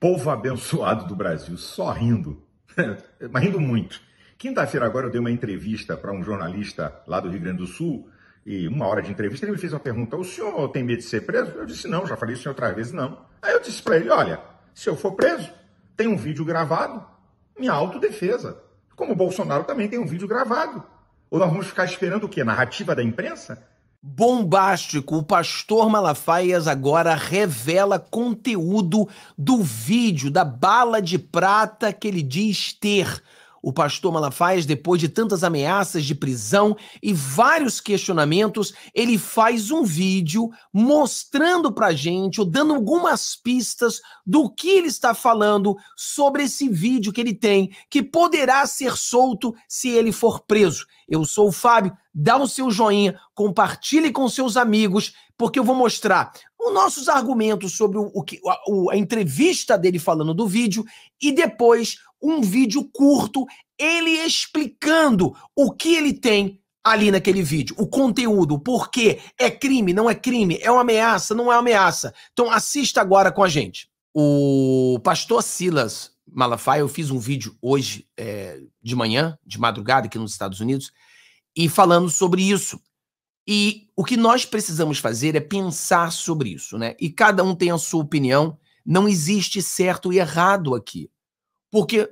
povo abençoado do Brasil, só rindo, mas rindo muito. Quinta-feira agora eu dei uma entrevista para um jornalista lá do Rio Grande do Sul, e uma hora de entrevista ele me fez uma pergunta, o senhor tem medo de ser preso? Eu disse, não, já falei isso outras vezes, não. Aí eu disse para ele, olha, se eu for preso, tem um vídeo gravado, minha autodefesa. Como o Bolsonaro também tem um vídeo gravado. Ou nós vamos ficar esperando o quê? Narrativa da imprensa? Bombástico, o pastor Malafaias agora revela conteúdo do vídeo da bala de prata que ele diz ter o pastor Malafaia, depois de tantas ameaças de prisão e vários questionamentos, ele faz um vídeo mostrando para gente, ou dando algumas pistas do que ele está falando sobre esse vídeo que ele tem, que poderá ser solto se ele for preso. Eu sou o Fábio, dá o seu joinha, compartilhe com seus amigos, porque eu vou mostrar os nossos argumentos sobre o, o que, a, a entrevista dele falando do vídeo e depois um vídeo curto, ele explicando o que ele tem ali naquele vídeo, o conteúdo, o porquê é crime, não é crime, é uma ameaça, não é uma ameaça. Então assista agora com a gente. O pastor Silas Malafaia, eu fiz um vídeo hoje é, de manhã, de madrugada, aqui nos Estados Unidos, e falando sobre isso. E o que nós precisamos fazer é pensar sobre isso, né? E cada um tem a sua opinião. Não existe certo e errado aqui. Porque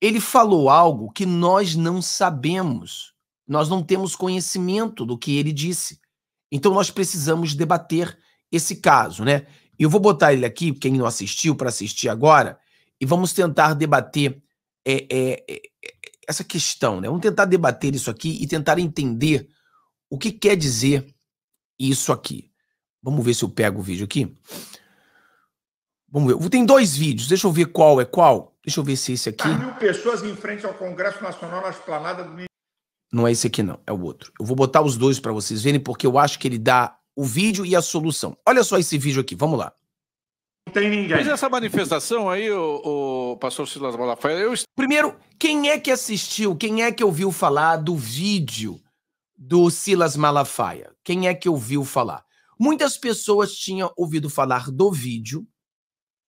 ele falou algo que nós não sabemos. Nós não temos conhecimento do que ele disse. Então nós precisamos debater esse caso, né? Eu vou botar ele aqui, quem não assistiu, para assistir agora, e vamos tentar debater é, é, é, essa questão, né? Vamos tentar debater isso aqui e tentar entender o que quer dizer isso aqui. Vamos ver se eu pego o vídeo aqui. Vamos ver. Tem dois vídeos, deixa eu ver qual é qual. Deixa eu ver se é esse aqui. mil pessoas em frente ao Congresso Nacional na esplanada do. Não é esse aqui, não. É o outro. Eu vou botar os dois para vocês verem, porque eu acho que ele dá o vídeo e a solução. Olha só esse vídeo aqui. Vamos lá. Não tem ninguém. Mas essa manifestação aí, o, o pastor Silas Malafaia. Eu... Primeiro, quem é que assistiu? Quem é que ouviu falar do vídeo do Silas Malafaia? Quem é que ouviu falar? Muitas pessoas tinham ouvido falar do vídeo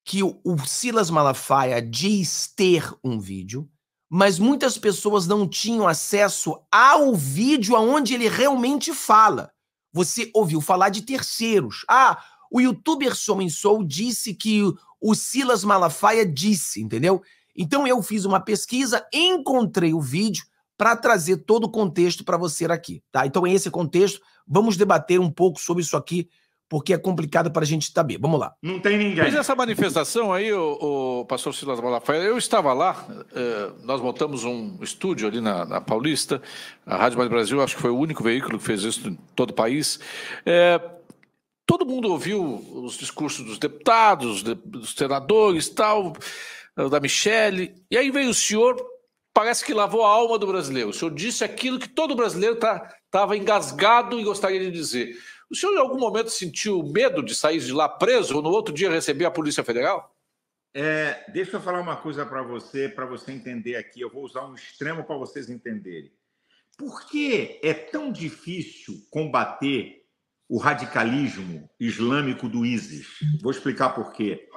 que o, Silas Malafaia diz ter um vídeo, mas muitas pessoas não tinham acesso ao vídeo aonde ele realmente fala. Você ouviu falar de terceiros. Ah, o youtuber Sou disse que o Silas Malafaia disse, entendeu? Então eu fiz uma pesquisa, encontrei o vídeo para trazer todo o contexto para você aqui, tá? Então, esse contexto, vamos debater um pouco sobre isso aqui porque é complicado para a gente saber. Vamos lá. Não tem ninguém. Mas essa manifestação aí, o, o pastor Silas Malafaia, eu estava lá, eh, nós montamos um estúdio ali na, na, Paulista, a Rádio Mais Brasil, acho que foi o único veículo que fez isso em todo o país. Eh, todo mundo ouviu os discursos dos deputados, de, dos senadores, tal, eh, da Michelle, e aí veio o senhor parece que lavou a alma do brasileiro. O senhor disse aquilo que todo brasileiro estava tá, engasgado e gostaria de dizer. O senhor em algum momento sentiu medo de sair de lá preso ou no outro dia receber a Polícia Federal? É, deixa eu falar uma coisa para você, para você entender aqui. Eu vou usar um extremo para vocês entenderem. Por que é tão difícil combater o radicalismo islâmico do ISIS? Vou explicar por quê.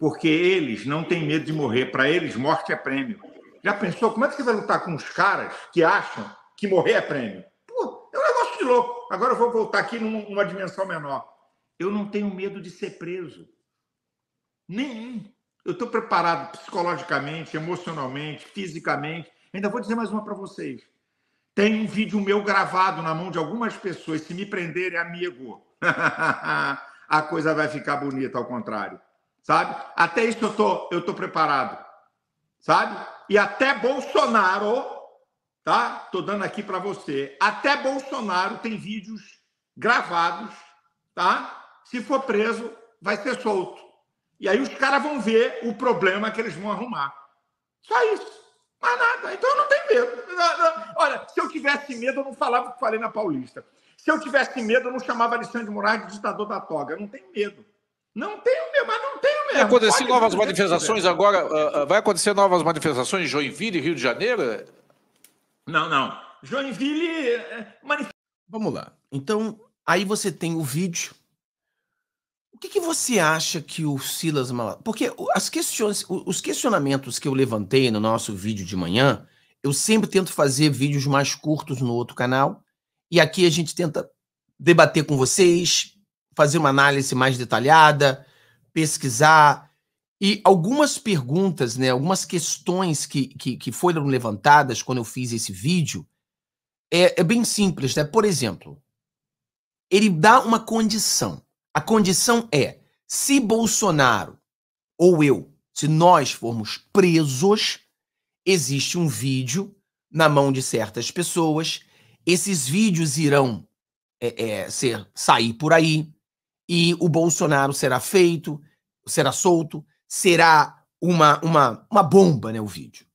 Porque eles não têm medo de morrer. Para eles, morte é prêmio. Já pensou como é que você vai lutar com os caras que acham que morrer é prêmio? Pô, é um negócio de louco. Agora eu vou voltar aqui numa dimensão menor. Eu não tenho medo de ser preso. Nenhum. Eu estou preparado psicologicamente, emocionalmente, fisicamente. Ainda vou dizer mais uma para vocês. Tem um vídeo meu gravado na mão de algumas pessoas. Se me prenderem, amigo, a coisa vai ficar bonita, ao contrário. Sabe? Até isso eu tô, eu tô preparado. Sabe? E até Bolsonaro tá? Tô dando aqui para você. Até Bolsonaro tem vídeos gravados, tá? Se for preso, vai ser solto. E aí os caras vão ver o problema que eles vão arrumar. Só isso. Mas nada. Então eu não tenho medo. Olha, se eu tivesse medo, eu não falava o que falei na Paulista. Se eu tivesse medo, eu não chamava Alexandre Moraes de ditador da toga. Eu não tenho medo. Não tenho medo, mas não tenho medo. Vai acontecer Pode novas manifestações agora? Uh, uh, vai acontecer novas manifestações em Joinville, Rio de Janeiro? Não, não. Joinville. Eh, eh, Vamos lá. Então, aí você tem o vídeo. O que, que você acha que o Silas Malafaia. Porque as questões, os questionamentos que eu levantei no nosso vídeo de manhã, eu sempre tento fazer vídeos mais curtos no outro canal. E aqui a gente tenta debater com vocês, fazer uma análise mais detalhada, pesquisar, e algumas perguntas, né, algumas questões que, que, que foram levantadas quando eu fiz esse vídeo é, é bem simples, né? Por exemplo, ele dá uma condição. A condição é: se Bolsonaro ou eu, se nós formos presos, existe um vídeo na mão de certas pessoas, esses vídeos irão é, é, ser sair por aí e o Bolsonaro será feito, será solto, será uma, uma, uma bomba, né, o vídeo.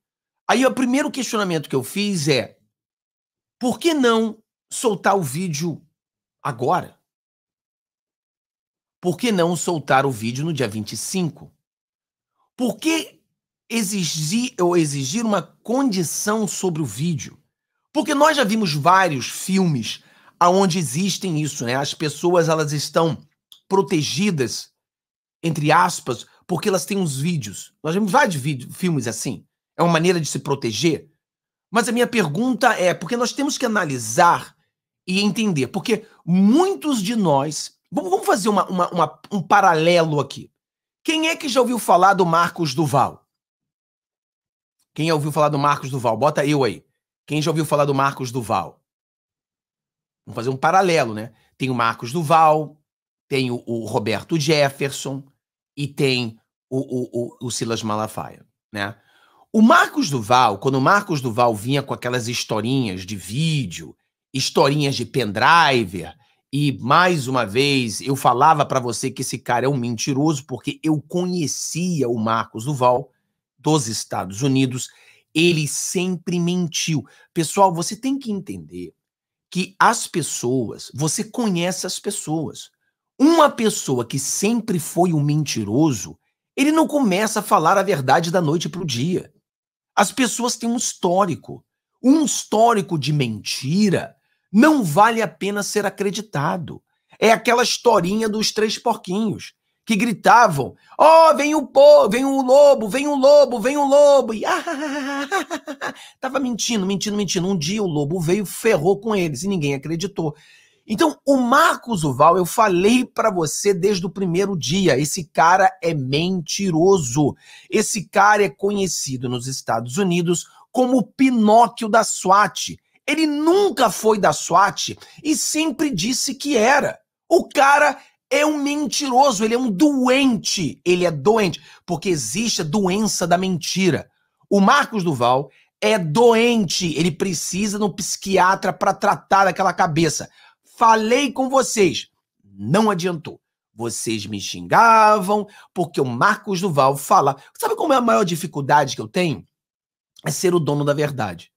Aí o primeiro questionamento que eu fiz é: por que não soltar o vídeo agora? Por que não soltar o vídeo no dia 25? Por que exigir ou exigir uma condição sobre o vídeo? Porque nós já vimos vários filmes aonde existem isso, né? As pessoas elas estão protegidas entre aspas porque elas têm uns vídeos. Nós temos vários vídeos, filmes assim. É uma maneira de se proteger. Mas a minha pergunta é, porque nós temos que analisar e entender, porque muitos de nós. Vamos fazer uma, uma, uma, um paralelo aqui. Quem é que já ouviu falar do Marcos Duval? Quem já ouviu falar do Marcos Duval? Bota eu aí. Quem já ouviu falar do Marcos Duval? Vamos fazer um paralelo, né? Tem o Marcos Duval, tem o, o Roberto Jefferson, e tem o, o, o, o Silas Malafaia, né? O Marcos Duval, quando o Marcos Duval vinha com aquelas historinhas de vídeo, historinhas de pendriver, e mais uma vez eu falava para você que esse cara é um mentiroso, porque eu conhecia o Marcos Duval dos Estados Unidos, ele sempre mentiu. Pessoal, você tem que entender que as pessoas, você conhece as pessoas. Uma pessoa que sempre foi um mentiroso, ele não começa a falar a verdade da noite para o dia. As pessoas têm um histórico. Um histórico de mentira não vale a pena ser acreditado. É aquela historinha dos três porquinhos que gritavam: "Ó, oh, vem o po, vem o lobo, vem o lobo, vem o lobo". E ah, tava mentindo, mentindo, mentindo. Um dia o lobo veio, ferrou com eles e ninguém acreditou. Então, o Marcos Uval, eu falei para você desde o primeiro dia, esse cara é mentiroso. Esse cara é conhecido nos Estados Unidos como o Pinóquio da SWAT. Ele nunca foi da SWAT e sempre disse que era. O cara é um mentiroso, ele é um doente. Ele é doente, porque existe a doença da mentira. O Marcos Duval é doente, ele precisa de um psiquiatra para tratar aquela cabeça falei com vocês. Não adiantou. Vocês me xingavam, porque o Marcos Duval fala. Sabe como é a maior dificuldade que eu tenho? É ser o dono da verdade.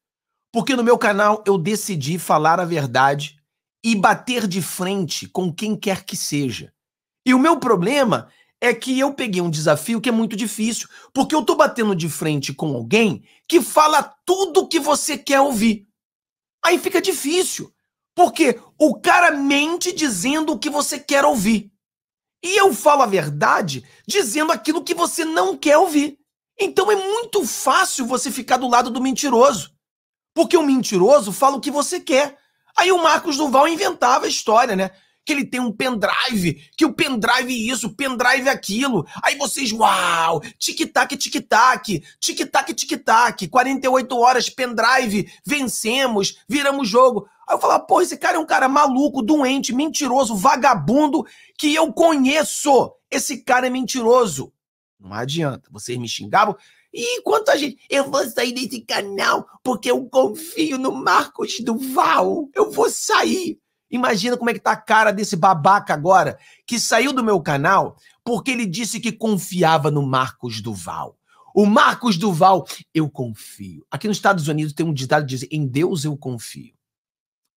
Porque no meu canal eu decidi falar a verdade e bater de frente com quem quer que seja. E o meu problema é que eu peguei um desafio que é muito difícil, porque eu tô batendo de frente com alguém que fala tudo o que você quer ouvir. Aí fica difícil. Porque o cara mente dizendo o que você quer ouvir. E eu falo a verdade dizendo aquilo que você não quer ouvir. Então é muito fácil você ficar do lado do mentiroso. Porque o mentiroso fala o que você quer. Aí o Marcos Duval inventava a história, né? que ele tem um pendrive, que o pendrive é isso, pendrive é aquilo. Aí vocês, uau, tic-tac, tic-tac, tic-tac, tic-tac, 48 horas, pendrive, vencemos, viramos jogo. Aí eu falava, ah, pô, esse cara é um cara maluco, doente, mentiroso, vagabundo, que eu conheço. Esse cara é mentiroso. Não adianta, vocês me xingavam. E enquanto a gente. Eu vou sair desse canal porque eu confio no Marcos Duval. Eu vou sair. Imagina como é que tá a cara desse babaca agora, que saiu do meu canal porque ele disse que confiava no Marcos Duval. O Marcos Duval, eu confio. Aqui nos Estados Unidos tem um ditado que diz: em Deus eu confio.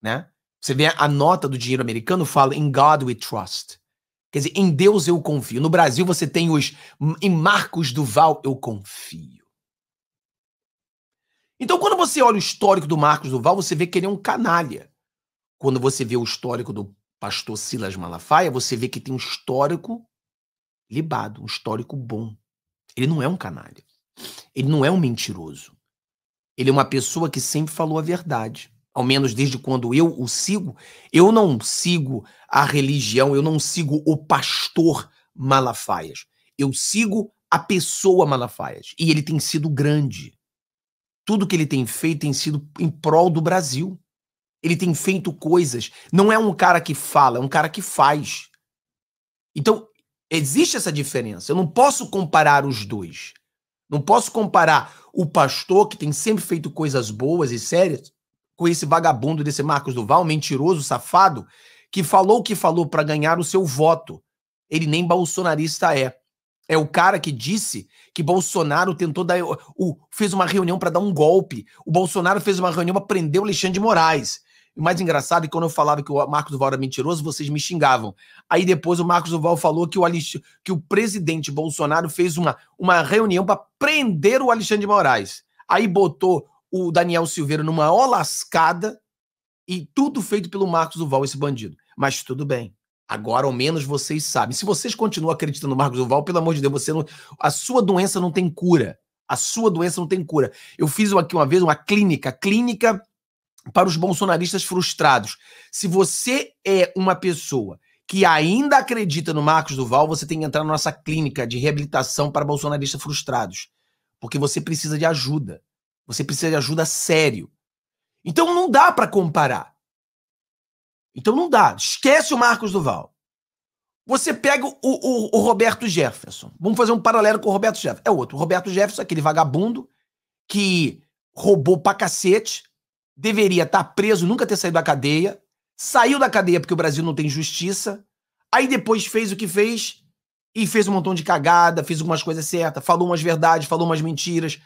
Né? Você vê a nota do dinheiro americano fala: in God we trust. Quer dizer, em Deus eu confio. No Brasil você tem os em Marcos Duval eu confio. Então quando você olha o histórico do Marcos Duval, você vê que ele é um canalha quando você vê o histórico do pastor Silas Malafaia, você vê que tem um histórico libado, um histórico bom. Ele não é um canalha. Ele não é um mentiroso. Ele é uma pessoa que sempre falou a verdade. Ao menos desde quando eu o sigo, eu não sigo a religião, eu não sigo o pastor Malafaias. Eu sigo a pessoa Malafaias. E ele tem sido grande. Tudo que ele tem feito tem sido em prol do Brasil. Ele tem feito coisas. Não é um cara que fala, é um cara que faz. Então, existe essa diferença. Eu não posso comparar os dois. Não posso comparar o pastor, que tem sempre feito coisas boas e sérias, com esse vagabundo desse Marcos Duval, mentiroso, safado, que falou o que falou para ganhar o seu voto. Ele nem bolsonarista é. É o cara que disse que Bolsonaro tentou dar. O, fez uma reunião para dar um golpe. O Bolsonaro fez uma reunião para prender o Alexandre de Moraes. O mais engraçado é que quando eu falava que o Marcos Duval era mentiroso, vocês me xingavam. Aí depois o Marcos Duval falou que o, Alex... que o presidente Bolsonaro fez uma, uma reunião para prender o Alexandre de Moraes. Aí botou o Daniel Silveira numa olascada e tudo feito pelo Marcos Duval, esse bandido. Mas tudo bem. Agora, ao menos, vocês sabem. Se vocês continuam acreditando no Marcos Duval, pelo amor de Deus, você não... a sua doença não tem cura. A sua doença não tem cura. Eu fiz aqui uma vez uma clínica, clínica para os bolsonaristas frustrados. Se você é uma pessoa que ainda acredita no Marcos Duval, você tem que entrar na nossa clínica de reabilitação para bolsonaristas frustrados, porque você precisa de ajuda. Você precisa de ajuda sério. Então não dá para comparar. Então não dá. Esquece o Marcos Duval. Você pega o, o, o, Roberto Jefferson. Vamos fazer um paralelo com o Roberto Jefferson. É outro. O Roberto Jefferson, aquele vagabundo que roubou pra cacete, deveria estar tá preso, nunca ter saído da cadeia, saiu da cadeia porque o Brasil não tem justiça, aí depois fez o que fez e fez um montão de cagada, fez algumas coisas certas, falou umas verdades, falou umas mentiras.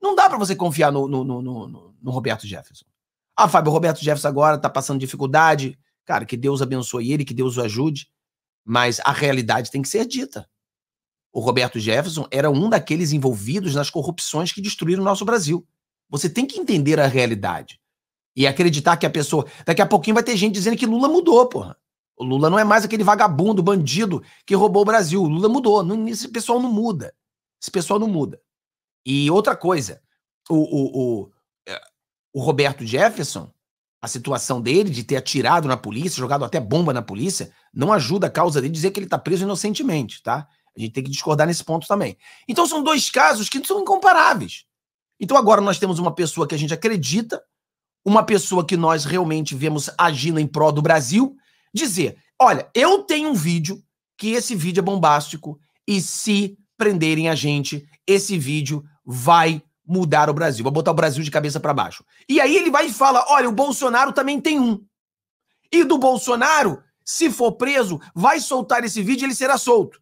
Não dá para você confiar no, no, no, no, no Roberto Jefferson. Ah, Fábio, o Roberto Jefferson agora tá passando dificuldade. Cara, que Deus abençoe ele, que Deus o ajude, mas a realidade tem que ser dita. O Roberto Jefferson era um daqueles envolvidos nas corrupções que destruíram o nosso Brasil. Você tem que entender a realidade. E acreditar que a pessoa. Daqui a pouquinho vai ter gente dizendo que Lula mudou, porra. O Lula não é mais aquele vagabundo, bandido que roubou o Brasil. O Lula mudou. Não, esse pessoal não muda. Esse pessoal não muda. E outra coisa, o, o, o, é, o Roberto Jefferson, a situação dele de ter atirado na polícia, jogado até bomba na polícia, não ajuda a causa dele dizer que ele está preso inocentemente, tá? A gente tem que discordar nesse ponto também. Então são dois casos que são incomparáveis. Então agora nós temos uma pessoa que a gente acredita uma pessoa que nós realmente vemos agindo em prol do Brasil dizer: olha, eu tenho um vídeo que esse vídeo é bombástico e se prenderem a gente, esse vídeo vai mudar o Brasil, vai botar o Brasil de cabeça para baixo. E aí ele vai e fala: olha, o Bolsonaro também tem um. E do Bolsonaro, se for preso, vai soltar esse vídeo e ele será solto.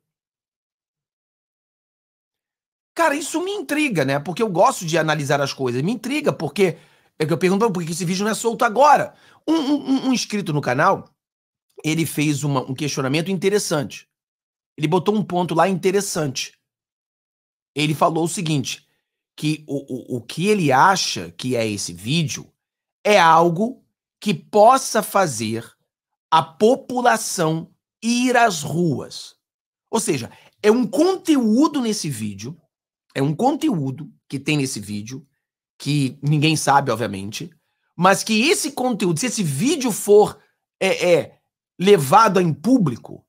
Cara, isso me intriga, né? Porque eu gosto de analisar as coisas. Me intriga, porque é que eu pergunto por que esse vídeo não é solto agora. Um, um, um inscrito no canal, ele fez uma, um questionamento interessante. Ele botou um ponto lá interessante. Ele falou o seguinte: que o, o, o que ele acha que é esse vídeo é algo que possa fazer a população ir às ruas. Ou seja, é um conteúdo nesse vídeo, é um conteúdo que tem nesse vídeo que ninguém sabe, obviamente, mas que esse conteúdo, se esse vídeo for é, é, levado em público,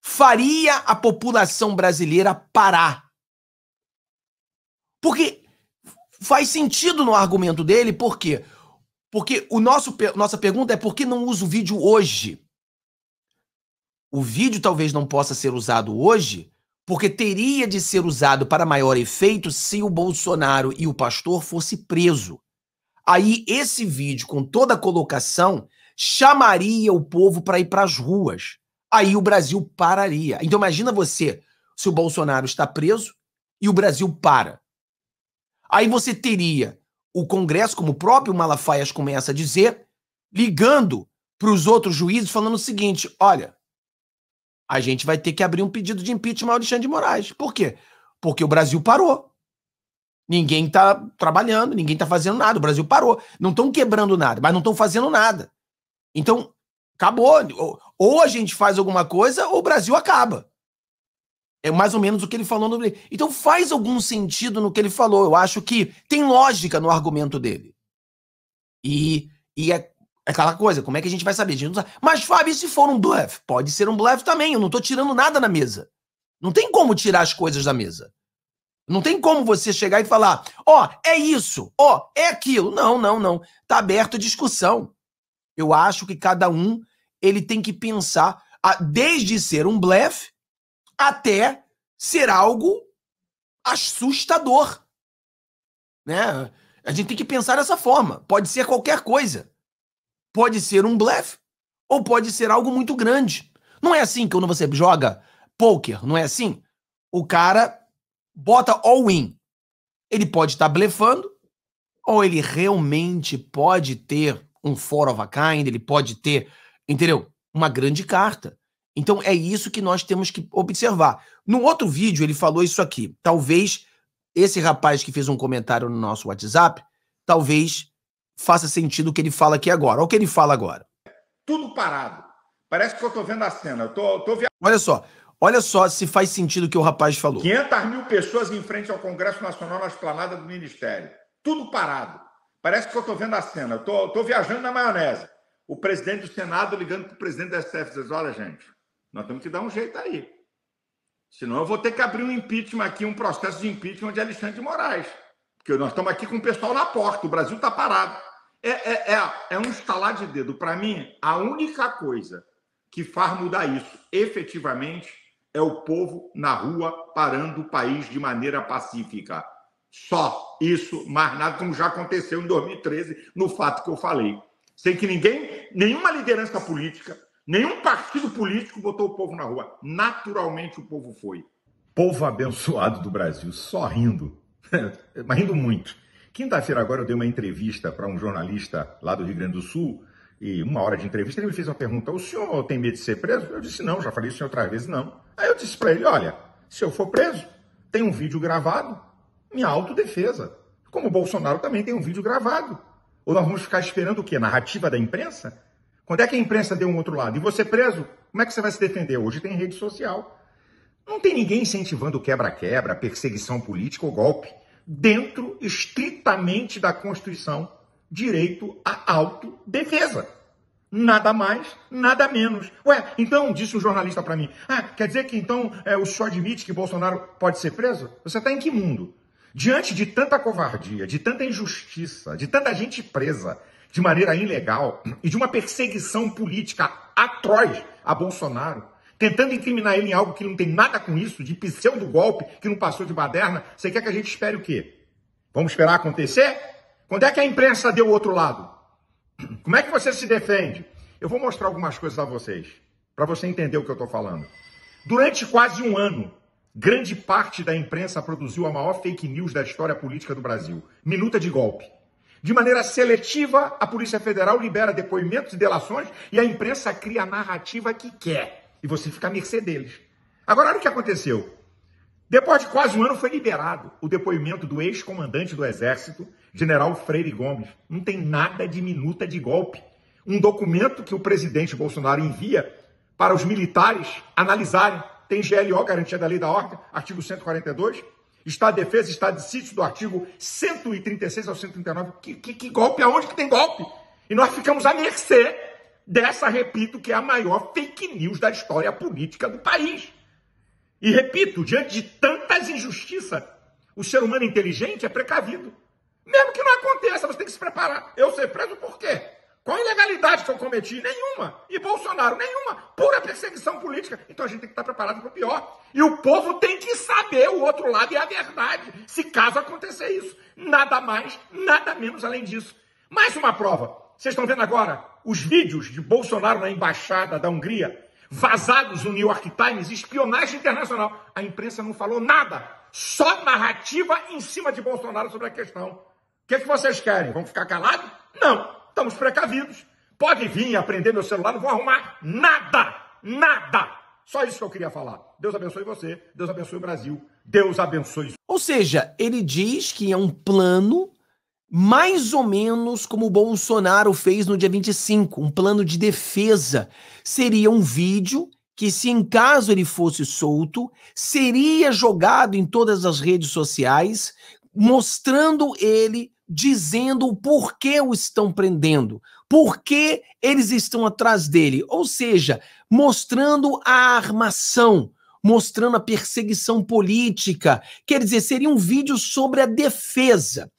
faria a população brasileira parar. Porque faz sentido no argumento dele, por quê? Porque o nosso, nossa pergunta é por que não uso o vídeo hoje? O vídeo talvez não possa ser usado hoje porque teria de ser usado para maior efeito se o Bolsonaro e o pastor fosse preso. Aí esse vídeo com toda a colocação chamaria o povo para ir para as ruas. Aí o Brasil pararia. Então imagina você se o Bolsonaro está preso e o Brasil para. Aí você teria o Congresso, como o próprio Malafaia começa a dizer, ligando para os outros juízes falando o seguinte: olha, a gente vai ter que abrir um pedido de impeachment ao Alexandre de Moraes. Por quê? Porque o Brasil parou. Ninguém está trabalhando, ninguém está fazendo nada. O Brasil parou. Não estão quebrando nada, mas não estão fazendo nada. Então, acabou. Ou a gente faz alguma coisa, ou o Brasil acaba. É mais ou menos o que ele falou no. Então faz algum sentido no que ele falou. Eu acho que tem lógica no argumento dele. E, e é é aquela coisa, como é que a gente vai saber? A gente não sabe. Mas, Fábio, e se for um blefe? Pode ser um blefe também, eu não tô tirando nada na mesa. Não tem como tirar as coisas da mesa. Não tem como você chegar e falar, ó, oh, é isso, ó, oh, é aquilo. Não, não, não. Tá aberto discussão. Eu acho que cada um ele tem que pensar a, desde ser um blefe até ser algo assustador, né? A gente tem que pensar dessa forma. Pode ser qualquer coisa. Pode ser um blefe ou pode ser algo muito grande. Não é assim que quando você joga poker, não é assim? O cara bota all-in. Ele pode estar tá blefando ou ele realmente pode ter um four of a kind, ele pode ter, entendeu? Uma grande carta. Então é isso que nós temos que observar. No outro vídeo ele falou isso aqui. Talvez esse rapaz que fez um comentário no nosso WhatsApp, talvez faça sentido o que ele fala aqui agora. Olha o que ele fala agora. Tudo parado. Parece que eu estou vendo a cena. Eu tô, tô via... Olha só. Olha só se faz sentido o que o rapaz falou. 500 mil pessoas em frente ao Congresso Nacional na esplanada do Ministério. Tudo parado. Parece que eu estou vendo a cena. Eu estou viajando na maionese. O presidente do Senado ligando para o presidente da STF diz: olha, gente, nós temos que dar um jeito aí. Senão eu vou ter que abrir um impeachment aqui, um processo de impeachment de Alexandre de Moraes. Porque nós estamos aqui com o pessoal na porta, o Brasil está parado. É, é, é, é um estalar de dedo. Para mim, a única coisa que faz mudar isso efetivamente é o povo na rua parando o país de maneira pacífica. Só isso, mais nada, como já aconteceu em 2013, no fato que eu falei. Sem que ninguém, nenhuma liderança política, nenhum partido político botou o povo na rua. Naturalmente o povo foi. Povo abençoado do Brasil, só rindo, mas rindo muito. Quinta-feira agora eu dei uma entrevista para um jornalista lá do Rio Grande do Sul, e uma hora de entrevista ele me fez uma pergunta, o senhor tem medo de ser preso? Eu disse, não, já falei isso outras vezes, não. Aí eu disse para ele, olha, se eu for preso, tem um vídeo gravado, minha autodefesa. Como o Bolsonaro também tem um vídeo gravado. Ou nós vamos ficar esperando o quê? Narrativa da imprensa? Quando é que a imprensa deu um outro lado? E você preso, como é que você vai se defender? Hoje tem rede social. Não tem ninguém incentivando quebra-quebra, perseguição política ou golpe dentro estritamente da Constituição, direito à autodefesa. Nada mais, nada menos. Ué, então, disse um jornalista para mim, ah, quer dizer que então é, o senhor admite que Bolsonaro pode ser preso? Você está em que mundo? Diante de tanta covardia, de tanta injustiça, de tanta gente presa de maneira ilegal e de uma perseguição política atroz a Bolsonaro, tentando incriminar ele em algo que não tem nada com isso, de pseudo golpe, que não passou de baderna, você quer que a gente espere o quê? Vamos esperar acontecer? Quando é que a imprensa deu o outro lado? Como é que você se defende? Eu vou mostrar algumas coisas a vocês, para você entender o que eu estou falando. Durante quase um ano, grande parte da imprensa produziu a maior fake news da história política do Brasil. Minuta de golpe. De maneira seletiva, a Polícia Federal libera depoimentos e delações e a imprensa cria a narrativa que quer e você fica à mercê deles. Agora, olha o que aconteceu. Depois de quase um ano foi liberado o depoimento do ex-comandante do Exército, general Freire Gomes. Não tem nada de minuta de golpe. Um documento que o presidente Bolsonaro envia para os militares analisarem. Tem GLO, garantia da lei da ordem, artigo 142, Estado de defesa, estado de sítio, do artigo 136 ao 139. Que, que, que golpe? Aonde que tem golpe? E nós ficamos à mercê dessa, repito, que é a maior fake news da história política do país. E repito, diante de tantas injustiças, o ser humano inteligente é precavido. Mesmo que não aconteça, você tem que se preparar. Eu ser preso por quê? Qual ilegalidade que eu cometi? Nenhuma. E Bolsonaro, nenhuma. Pura perseguição política. Então a gente tem que estar preparado para o pior. E o povo tem que saber o outro lado e é a verdade, se caso acontecer isso. Nada mais, nada menos além disso. Mais uma prova. Vocês estão vendo agora os vídeos de Bolsonaro na embaixada da Hungria, vazados no New York Times, espionagem internacional. A imprensa não falou nada, só narrativa em cima de Bolsonaro sobre a questão. O que, é que vocês querem? Vão ficar calados? Não, estamos precavidos. Pode vir aprender meu celular, não vou arrumar nada, nada. Só isso que eu queria falar. Deus abençoe você, Deus abençoe o Brasil, Deus abençoe. Ou seja, ele diz que é um plano mais ou menos como o Bolsonaro fez no dia 25, um plano de defesa. Seria um vídeo que, se em caso ele fosse solto, seria jogado em todas as redes sociais, mostrando ele, dizendo o porquê o estão prendendo, por que eles estão atrás dele, ou seja, mostrando a armação, mostrando a perseguição política. Quer dizer, seria um vídeo sobre a defesa.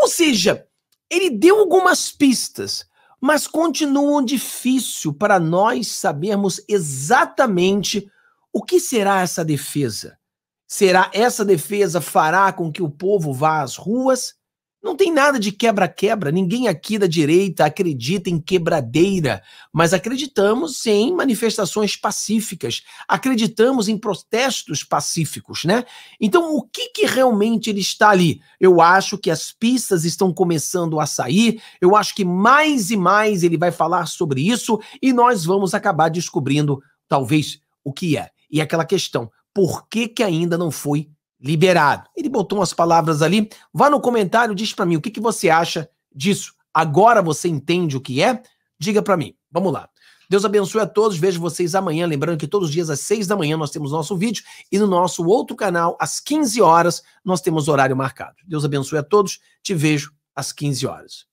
Ou seja, ele deu algumas pistas, mas continuam difícil para nós sabermos exatamente o que será essa defesa. Será essa defesa fará com que o povo vá às ruas? Não tem nada de quebra-quebra, ninguém aqui da direita acredita em quebradeira, mas acreditamos em manifestações pacíficas, acreditamos em protestos pacíficos, né? Então, o que, que realmente ele está ali? Eu acho que as pistas estão começando a sair, eu acho que mais e mais ele vai falar sobre isso e nós vamos acabar descobrindo, talvez, o que é. E aquela questão: por que, que ainda não foi liberado. Ele botou umas palavras ali. Vá no comentário, diz para mim o que, que você acha disso. Agora você entende o que é? Diga para mim. Vamos lá. Deus abençoe a todos. Vejo vocês amanhã. Lembrando que todos os dias às seis da manhã nós temos nosso vídeo e no nosso outro canal, às 15 horas, nós temos horário marcado. Deus abençoe a todos. Te vejo às 15 horas.